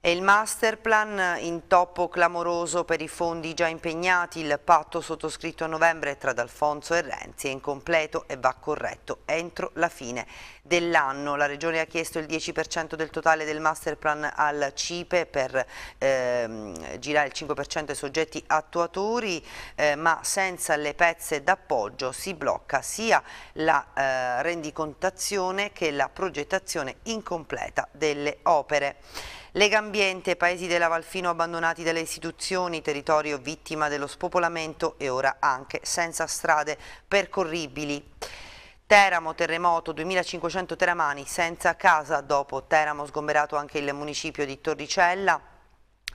E il master plan in toppo clamoroso per i fondi già impegnati, il patto sottoscritto a novembre tra D'Alfonso e Renzi è incompleto e va corretto entro la fine dell'anno. La Regione ha chiesto il 10% del totale del master plan al CIPE per ehm, girare il 5% ai soggetti attuatori, eh, ma senza le pezze d'appoggio si blocca sia la eh, rendicontazione che la progettazione incompleta delle opere. Lega Ambiente, paesi della Valfino abbandonati dalle istituzioni, territorio vittima dello spopolamento e ora anche senza strade percorribili. Teramo, terremoto, 2500 teramani senza casa dopo Teramo sgomberato anche il municipio di Torricella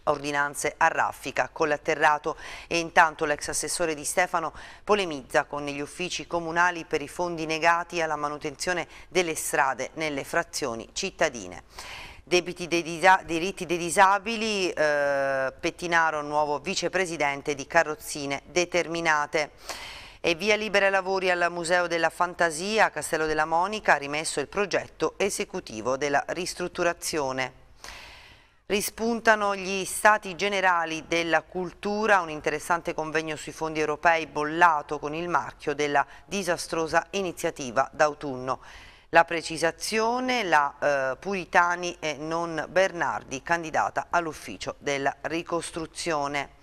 ordinanze a raffica, con l'atterrato e intanto l'ex assessore di Stefano polemizza con gli uffici comunali per i fondi negati alla manutenzione delle strade nelle frazioni cittadine. Debiti dei diritti dei disabili, eh, Pettinaro nuovo vicepresidente di Carrozzine Determinate. E via libera lavori al Museo della Fantasia Castello della Monica ha rimesso il progetto esecutivo della ristrutturazione. Rispuntano gli stati generali della cultura, un interessante convegno sui fondi europei bollato con il marchio della disastrosa iniziativa d'autunno la precisazione la eh, Puritani e non Bernardi, candidata all'ufficio della ricostruzione.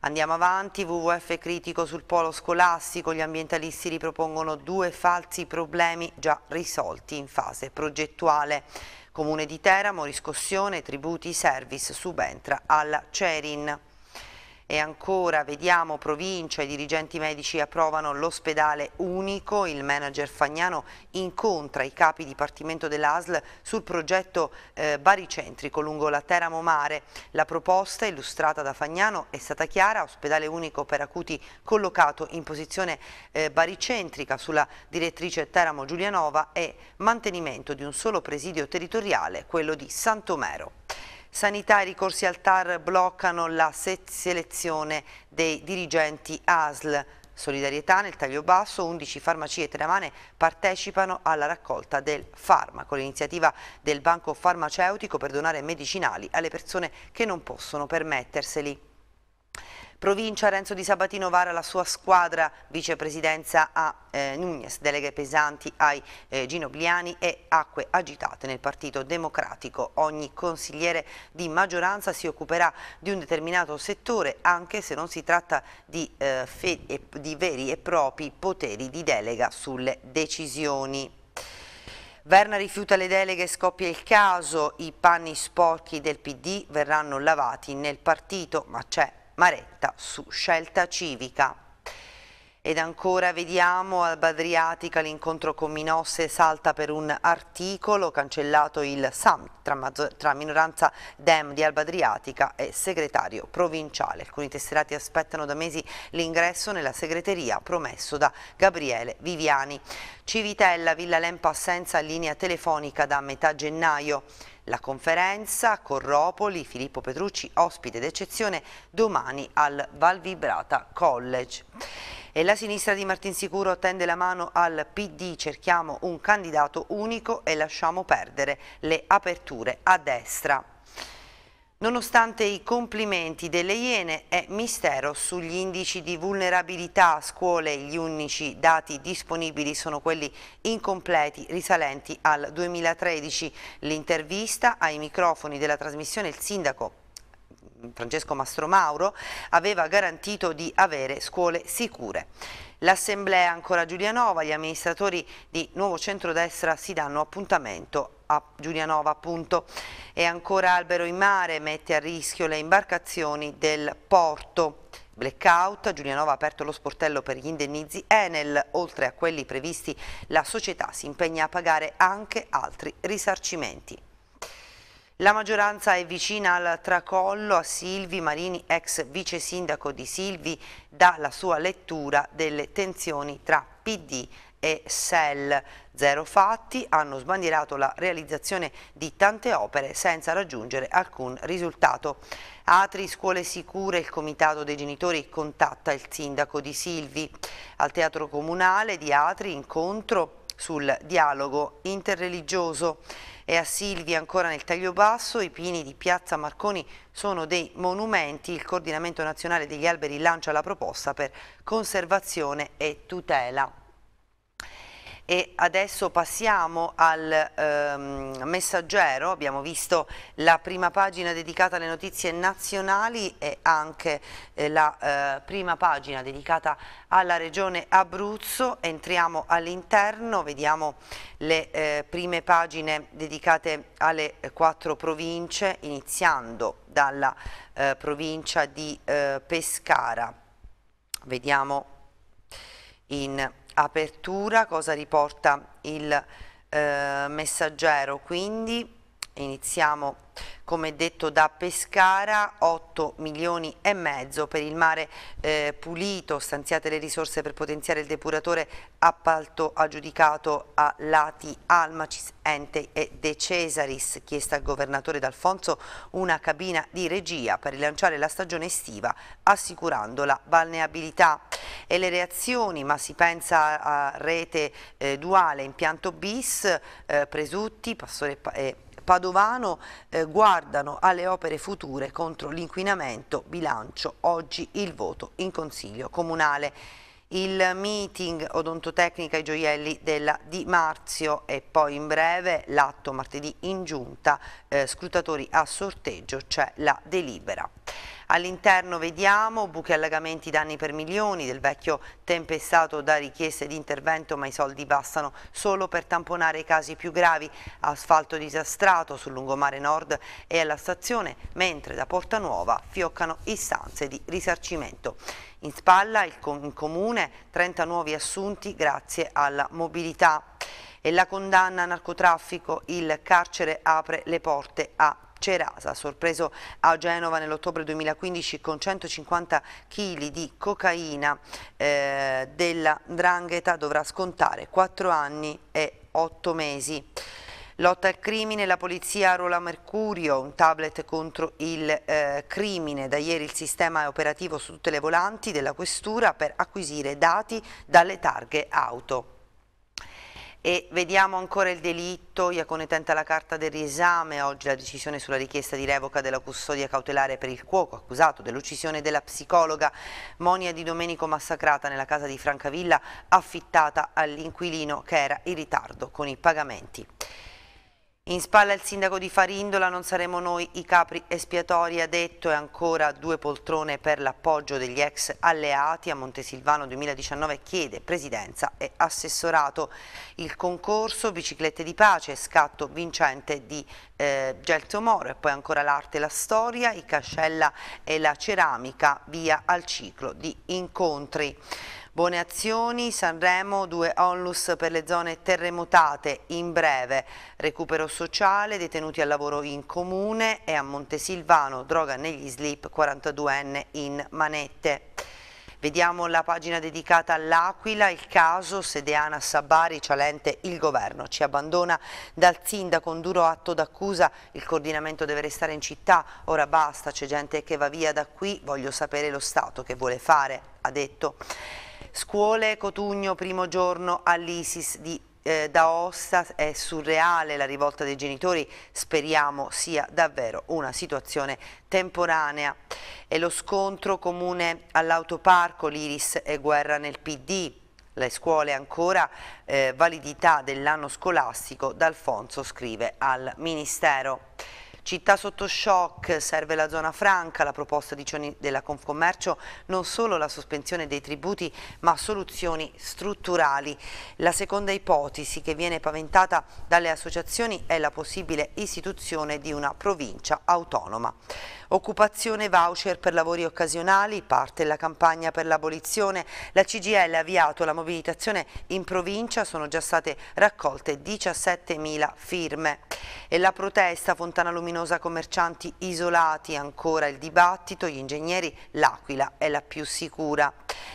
Andiamo avanti, WWF critico sul polo scolastico, gli ambientalisti ripropongono due falsi problemi già risolti in fase progettuale. Comune di Teramo, riscossione, tributi, service, subentra alla Cerin. E ancora vediamo provincia, i dirigenti medici approvano l'ospedale unico, il manager Fagnano incontra i capi dipartimento dell'ASL sul progetto eh, baricentrico lungo la Teramo Mare. La proposta illustrata da Fagnano è stata chiara, ospedale unico per acuti collocato in posizione eh, baricentrica sulla direttrice Teramo Giulianova e mantenimento di un solo presidio territoriale, quello di Santomero sanità, e ricorsi al TAR bloccano la se selezione dei dirigenti ASL. Solidarietà nel taglio basso, 11 farmacie teramane partecipano alla raccolta del farmaco, l'iniziativa del banco farmaceutico per donare medicinali alle persone che non possono permetterseli. Provincia Renzo di Sabatino vara la sua squadra, vicepresidenza a eh, Nunez, deleghe pesanti ai eh, Ginobliani e acque agitate nel Partito Democratico. Ogni consigliere di maggioranza si occuperà di un determinato settore anche se non si tratta di, eh, e, di veri e propri poteri di delega sulle decisioni. Verna rifiuta le deleghe, scoppia il caso, i panni sporchi del PD verranno lavati nel partito, ma c'è Maretta su Scelta Civica. Ed ancora vediamo al Badriatica l'incontro con Minosse salta per un articolo, cancellato il summit tra, tra minoranza Dem di Alba Adriatica e segretario provinciale. Alcuni tesserati aspettano da mesi l'ingresso nella segreteria promesso da Gabriele Viviani. Civitella, Villa Lempa senza linea telefonica da metà gennaio. La conferenza con Ropoli, Filippo Petrucci, ospite d'eccezione, domani al Valvibrata College. E la sinistra di Martinsicuro tende la mano al PD, cerchiamo un candidato unico e lasciamo perdere le aperture a destra. Nonostante i complimenti delle Iene, è mistero sugli indici di vulnerabilità a scuole. Gli unici dati disponibili sono quelli incompleti risalenti al 2013. L'intervista ai microfoni della trasmissione il sindaco Francesco Mastromauro aveva garantito di avere scuole sicure. L'assemblea ancora Giulianova, gli amministratori di Nuovo Centrodestra si danno appuntamento a Giulianova appunto e ancora albero in mare mette a rischio le imbarcazioni del porto. Blackout, Giulianova ha aperto lo sportello per gli indennizi Enel, oltre a quelli previsti la società si impegna a pagare anche altri risarcimenti. La maggioranza è vicina al tracollo a Silvi Marini, ex vice sindaco di Silvi, dà la sua lettura delle tensioni tra PD e SEL. Zero fatti hanno sbandierato la realizzazione di tante opere senza raggiungere alcun risultato. Atri Scuole Sicure, il comitato dei genitori contatta il sindaco di Silvi. Al teatro comunale di Atri incontro sul dialogo interreligioso e a Silvia ancora nel taglio basso, i pini di Piazza Marconi sono dei monumenti, il coordinamento nazionale degli alberi lancia la proposta per conservazione e tutela e adesso passiamo al ehm, messaggero, abbiamo visto la prima pagina dedicata alle notizie nazionali e anche eh, la eh, prima pagina dedicata alla regione Abruzzo, entriamo all'interno, vediamo le eh, prime pagine dedicate alle eh, quattro province, iniziando dalla eh, provincia di eh, Pescara. Vediamo in apertura, cosa riporta il eh, messaggero. Quindi iniziamo come detto da Pescara 8 milioni e mezzo per il mare eh, pulito stanziate le risorse per potenziare il depuratore appalto aggiudicato a Lati Almacis Ente e De Cesaris chiesta al governatore D'Alfonso una cabina di regia per rilanciare la stagione estiva assicurando la balneabilità e le reazioni, ma si pensa a rete eh, duale, impianto bis, eh, Presutti, Pastore e eh, Padovano eh, guardano alle opere future contro l'inquinamento, bilancio, oggi il voto in Consiglio Comunale il meeting odontotecnica e gioielli della Di Marzio e poi in breve l'atto martedì in giunta eh, scrutatori a sorteggio, cioè la delibera. All'interno vediamo buchi allagamenti danni per milioni del vecchio tempestato da richieste di intervento ma i soldi bastano solo per tamponare i casi più gravi. Asfalto disastrato sul lungomare nord e alla stazione mentre da Porta Nuova fioccano istanze di risarcimento. In spalla il comune, 30 nuovi assunti grazie alla mobilità. E la condanna a narcotraffico, il carcere apre le porte a Cerasa, sorpreso a Genova nell'ottobre 2015 con 150 kg di cocaina eh, della Drangheta, dovrà scontare 4 anni e 8 mesi. Lotta al crimine, la polizia Rola Mercurio, un tablet contro il eh, crimine. Da ieri il sistema è operativo su tutte le volanti della questura per acquisire dati dalle targhe auto. E vediamo ancora il delitto, Iacone tenta la carta del riesame, oggi la decisione sulla richiesta di revoca della custodia cautelare per il cuoco accusato dell'uccisione della psicologa Monia Di Domenico massacrata nella casa di Francavilla affittata all'inquilino che era in ritardo con i pagamenti. In spalla il sindaco di Farindola, non saremo noi i capri espiatori, ha detto, e ancora due poltrone per l'appoggio degli ex alleati a Montesilvano 2019 chiede presidenza e assessorato. Il concorso biciclette di pace, scatto vincente di eh, Gelto Moro e poi ancora l'arte e la storia, i cascella e la ceramica, via al ciclo di incontri. Buone azioni, Sanremo, due onlus per le zone terremotate, in breve, recupero sociale, detenuti al lavoro in comune e a Montesilvano, droga negli slip, 42enne in manette. Vediamo la pagina dedicata all'Aquila, il caso Sedeana Sabari, Cialente, il governo ci abbandona dal sindaco, un duro atto d'accusa, il coordinamento deve restare in città, ora basta, c'è gente che va via da qui, voglio sapere lo Stato che vuole fare, ha detto. Scuole Cotugno, primo giorno all'ISIS di eh, Daosta, è surreale la rivolta dei genitori, speriamo sia davvero una situazione temporanea. E lo scontro comune all'autoparco, l'Iris e guerra nel PD. Le scuole ancora eh, validità dell'anno scolastico, D'Alfonso scrive al Ministero. Città sotto shock, serve la zona franca, la proposta di Cioni della Confcommercio non solo la sospensione dei tributi ma soluzioni strutturali. La seconda ipotesi che viene paventata dalle associazioni è la possibile istituzione di una provincia autonoma. Occupazione voucher per lavori occasionali, parte la campagna per l'abolizione. La CGL ha avviato la mobilitazione in provincia, sono già state raccolte 17.000 firme. E la protesta Fontana Luminosa Commercianti Isolati, ancora il dibattito, gli ingegneri l'Aquila è la più sicura.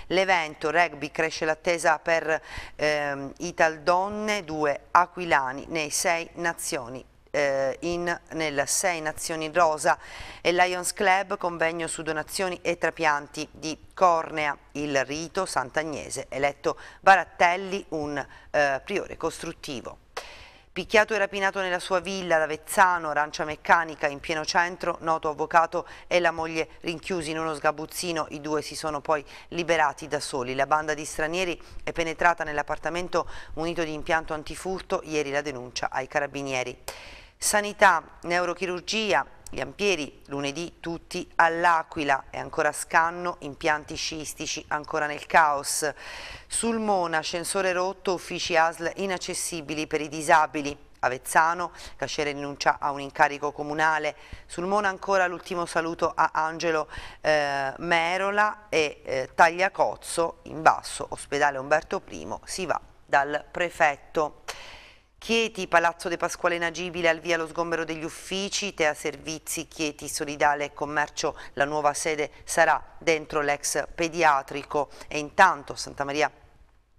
L'evento rugby cresce l'attesa per ehm, Italdonne, due aquilani nei sei nazioni eh, in, nel 6 Nazioni Rosa e Lions Club, convegno su donazioni e trapianti di Cornea, il rito Sant'Agnese, eletto Barattelli un eh, priore costruttivo. Picchiato e rapinato nella sua villa ad Avezzano, Arancia Meccanica, in pieno centro, noto avvocato e la moglie rinchiusi in uno sgabuzzino, i due si sono poi liberati da soli. La banda di stranieri è penetrata nell'appartamento munito di impianto antifurto, ieri la denuncia ai carabinieri. Sanità, neurochirurgia, gli ampieri lunedì tutti all'Aquila e ancora scanno, impianti sciistici ancora nel caos. Sul Mona, ascensore rotto, uffici ASL inaccessibili per i disabili. Avezzano, Cascere rinuncia a un incarico comunale. Sul Mona ancora l'ultimo saluto a Angelo eh, Merola e eh, Tagliacozzo in basso, ospedale Umberto I, si va dal prefetto. Chieti, Palazzo De Pasquale Nagibile, al via lo sgombero degli uffici, Tea Servizi, Chieti, Solidale e Commercio, la nuova sede sarà dentro l'ex pediatrico e intanto Santa Maria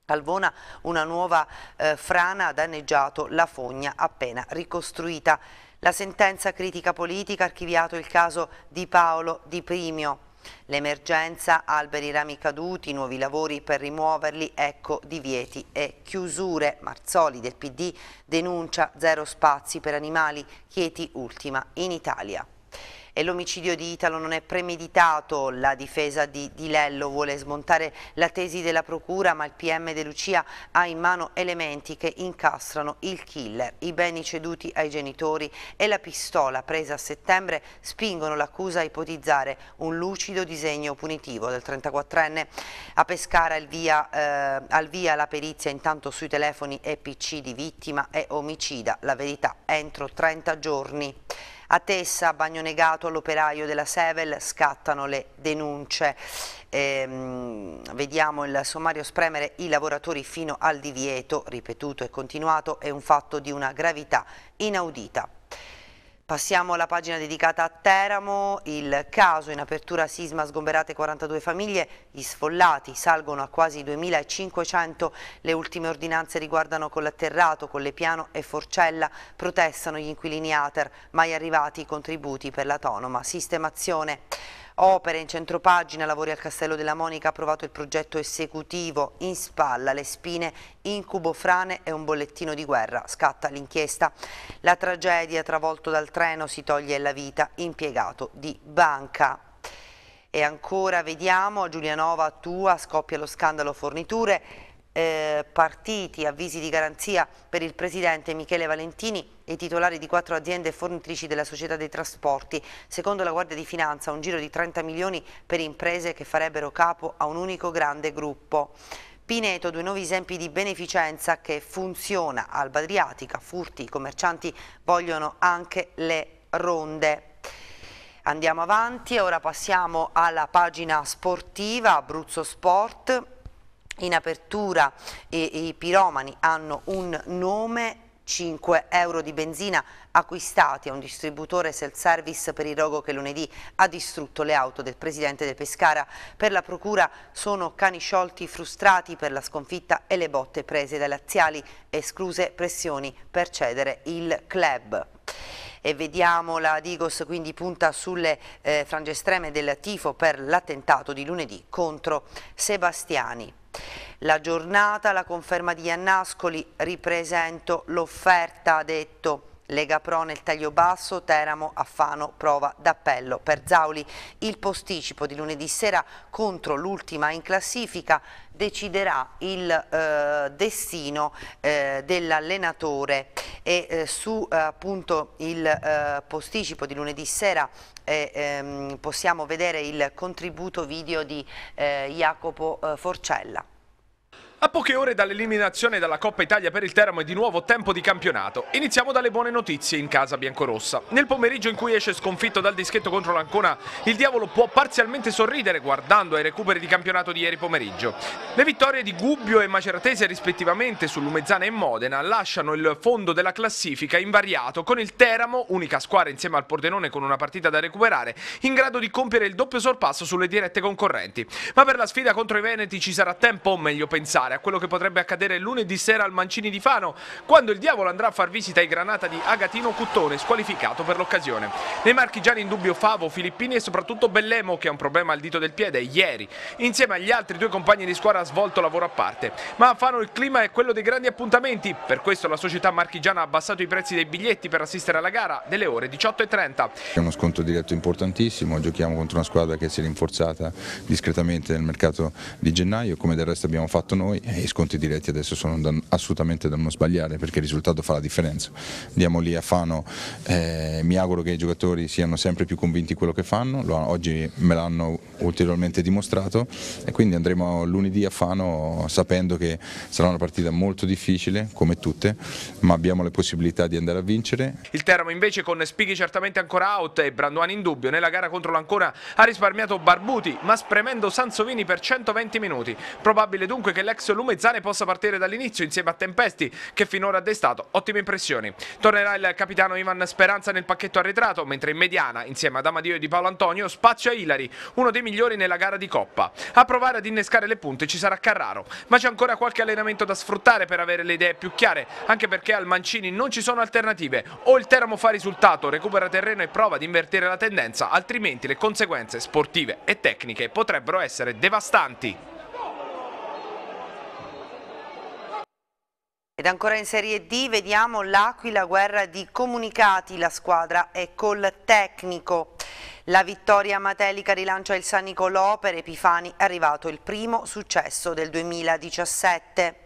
Alvona una nuova eh, frana ha danneggiato la fogna appena ricostruita. La sentenza critica politica ha archiviato il caso di Paolo Di Primio. L'emergenza, alberi rami caduti, nuovi lavori per rimuoverli, ecco divieti e chiusure. Marzoli del PD denuncia zero spazi per animali, Chieti ultima in Italia e l'omicidio di Italo non è premeditato, la difesa di, di Lello vuole smontare la tesi della procura ma il PM De Lucia ha in mano elementi che incastrano il killer. I beni ceduti ai genitori e la pistola presa a settembre spingono l'accusa a ipotizzare un lucido disegno punitivo del 34enne. A Pescara al via, eh, al via la perizia intanto sui telefoni e PC di vittima e omicida. La verità entro 30 giorni. A Tessa, bagno negato all'operaio della Sevel scattano le denunce. Ehm, vediamo il sommario spremere i lavoratori fino al divieto, ripetuto e continuato, è un fatto di una gravità inaudita. Passiamo alla pagina dedicata a Teramo, il caso in apertura sisma sgomberate 42 famiglie, gli sfollati salgono a quasi 2.500, le ultime ordinanze riguardano l'atterrato, Collatterrato, piano e Forcella, protestano gli inquilini ATER, mai arrivati i contributi per l'autonoma sistemazione. Opere in centropagina, lavori al Castello della Monica, approvato il progetto esecutivo, in spalla le spine, incubo frane e un bollettino di guerra, scatta l'inchiesta. La tragedia, travolto dal treno, si toglie la vita, impiegato di banca. E ancora vediamo, Giulianova tua, scoppia lo scandalo forniture, eh, partiti, avvisi di garanzia per il presidente Michele Valentini, i titolari di quattro aziende fornitrici della società dei trasporti. Secondo la Guardia di Finanza un giro di 30 milioni per imprese che farebbero capo a un unico grande gruppo. Pineto, due nuovi esempi di beneficenza che funziona. Alba Adriatica, furti, i commercianti vogliono anche le ronde. Andiamo avanti, ora passiamo alla pagina sportiva, Abruzzo Sport. In apertura i piromani hanno un nome 5 euro di benzina acquistati a un distributore self-service per il rogo che lunedì ha distrutto le auto del presidente De Pescara. Per la procura sono cani sciolti frustrati per la sconfitta e le botte prese dai laziali, escluse pressioni per cedere il club e vediamo la Digos quindi punta sulle eh, frange estreme del tifo per l'attentato di lunedì contro Sebastiani. La giornata, la conferma di Iannascoli, ripresento l'offerta, ha detto Lega Pro nel taglio basso, Teramo, Affano, prova d'appello. Per Zauli il posticipo di lunedì sera contro l'ultima in classifica deciderà il eh, destino eh, dell'allenatore e eh, su appunto il eh, posticipo di lunedì sera eh, ehm, possiamo vedere il contributo video di eh, Jacopo Forcella. A poche ore dall'eliminazione dalla Coppa Italia per il Teramo è di nuovo tempo di campionato. Iniziamo dalle buone notizie in casa biancorossa. Nel pomeriggio in cui esce sconfitto dal dischetto contro l'Ancona, il diavolo può parzialmente sorridere guardando ai recuperi di campionato di ieri pomeriggio. Le vittorie di Gubbio e Maceratese rispettivamente su Lumezzana e Modena lasciano il fondo della classifica invariato con il Teramo, unica squadra insieme al Pordenone con una partita da recuperare, in grado di compiere il doppio sorpasso sulle dirette concorrenti. Ma per la sfida contro i Veneti ci sarà tempo o meglio pensare pensare a quello che potrebbe accadere lunedì sera al Mancini di Fano, quando il diavolo andrà a far visita ai Granata di Agatino Cuttone, squalificato per l'occasione. Nei marchigiani in dubbio Favo, Filippini e soprattutto Bellemo, che ha un problema al dito del piede ieri. Insieme agli altri due compagni di squadra ha svolto lavoro a parte. Ma a Fano il clima è quello dei grandi appuntamenti, per questo la società marchigiana ha abbassato i prezzi dei biglietti per assistere alla gara delle ore 18.30. È uno scontro diretto importantissimo, giochiamo contro una squadra che si è rinforzata discretamente nel mercato di gennaio, come del resto abbiamo fatto noi, e eh, i sconti diretti adesso sono da, assolutamente da non sbagliare perché il risultato fa la differenza. Andiamo lì a Fano, eh, mi auguro che i giocatori siano sempre più convinti di quello che fanno, lo, oggi me l'hanno ulteriormente dimostrato e quindi andremo lunedì a Fano sapendo che sarà una partita molto difficile come tutte, ma abbiamo le possibilità di andare a vincere. Il Teramo invece con Spighi certamente ancora out e Branduani in dubbio nella gara contro l'Ancona ha risparmiato Barbuti ma spremendo Sansovini per 120 minuti. Probabile dunque che l'ex lume Zane possa partire dall'inizio insieme a Tempesti che finora ha destato ottime impressioni. Tornerà il capitano Ivan Speranza nel pacchetto arretrato, mentre in mediana, insieme ad Amadio e Di Paolo Antonio, spaccia Ilari, uno dei migliori nella gara di Coppa. A provare ad innescare le punte ci sarà Carraro, ma c'è ancora qualche allenamento da sfruttare per avere le idee più chiare, anche perché al Mancini non ci sono alternative. O il Teramo fa risultato, recupera terreno e prova ad invertire la tendenza, altrimenti le conseguenze sportive e tecniche potrebbero essere devastanti. Ed ancora in Serie D vediamo l'Aquila guerra di comunicati, la squadra è col tecnico. La vittoria matelica rilancia il San Nicolò, per Epifani è arrivato il primo successo del 2017.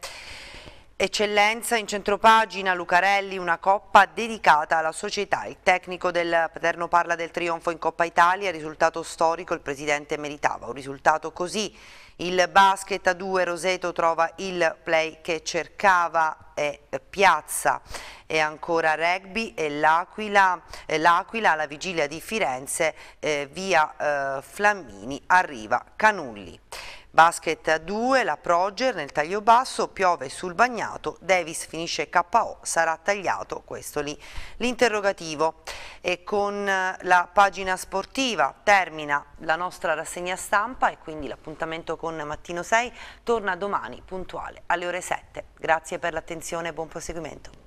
Eccellenza in centropagina Lucarelli, una coppa dedicata alla società. Il tecnico del Paterno parla del trionfo in Coppa Italia, risultato storico, il presidente meritava un risultato così. Il basket a due, Roseto trova il play che cercava e piazza e ancora rugby e l'Aquila alla vigilia di Firenze eh, via eh, Flammini arriva Canulli. Basket a 2, la Proger nel taglio basso, piove sul bagnato, Davis finisce KO, sarà tagliato, questo lì l'interrogativo. E con eh, la pagina sportiva termina la nostra rassegna stampa e quindi l'appuntamento con Mattino 6 torna domani puntuale alle ore 7. Grazie per l'attenzione e buon proseguimento.